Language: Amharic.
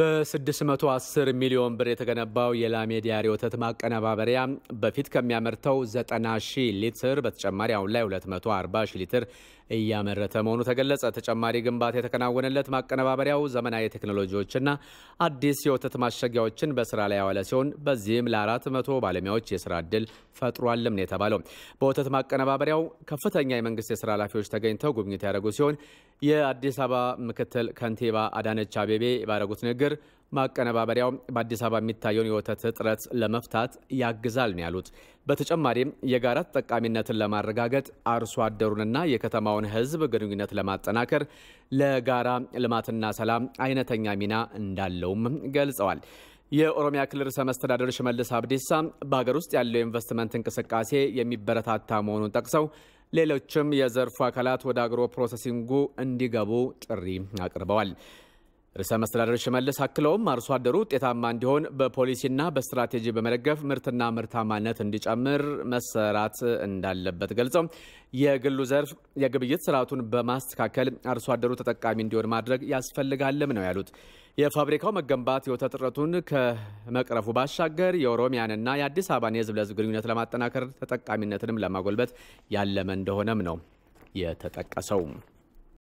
በ610 ሚሊዮን ብር የተገነባው የላሜድ የአሬ ወተት ማቀነባበሪያ በፊት ከሚያመርተው 90 ሺህ ሊትር በተጨማሪ አሁን ላይ 240 ሺህ ሊትር እያመረተ መሆኑ ተገለጸ። ተጨማሪ ግንባታ የተከናወነለት ማቀነባበሪያው ዘመናዊ ቴክኖሎጂዎችና አዲስ የወተት ማሸጊያዎችን በስራ ላይ ያዋለ ሲሆን በዚህም ለ400 ባለሙያዎች የስራ ዕድል ፈጥሯልም ነው የተባለው። በወተት ማቀነባበሪያው ከፍተኛ የመንግስት የስራ ኃላፊዎች ተገኝተው ጉብኝት ያደረጉ ሲሆን የአዲስ አበባ ምክትል ከንቲባ አዳነች አቤቤ ባደረጉት ንግግር ችግር ማቀነባበሪያው በአዲስ አበባ የሚታየውን የወተት እጥረት ለመፍታት ያግዛል ነው ያሉት። በተጨማሪም የጋራ ተጠቃሚነትን ለማረጋገጥ አርሶ አደሩንና የከተማውን ሕዝብ ግንኙነት ለማጠናከር ለጋራ ልማትና ሰላም አይነተኛ ሚና እንዳለውም ገልጸዋል። የኦሮሚያ ክልል ርዕሰ መስተዳደር ሽመልስ አብዲሳ በሀገር ውስጥ ያለው የኢንቨስትመንት እንቅስቃሴ የሚበረታታ መሆኑን ጠቅሰው ሌሎችም የዘርፉ አካላት ወደ አግሮ ፕሮሰሲንጉ እንዲገቡ ጥሪ አቅርበዋል። ርዕሰ መስተዳደር ሽመልስ አክለውም አርሶ አደሩ ውጤታማ እንዲሆን በፖሊሲና በስትራቴጂ በመደገፍ ምርትና ምርታማነት እንዲጨምር መሰራት እንዳለበት ገልጸው የግሉ ዘርፍ የግብይት ስርዓቱን በማስተካከል አርሶ አደሩ ተጠቃሚ እንዲሆን ማድረግ ያስፈልጋልም ነው ያሉት። የፋብሪካው መገንባት የወተት እጥረቱን ከመቅረፉ ባሻገር የኦሮሚያንና የአዲስ አበባን የህዝብ ለህዝብ ግንኙነት ለማጠናከር ተጠቃሚነትንም ለማጎልበት ያለመ እንደሆነም ነው የተጠቀሰው።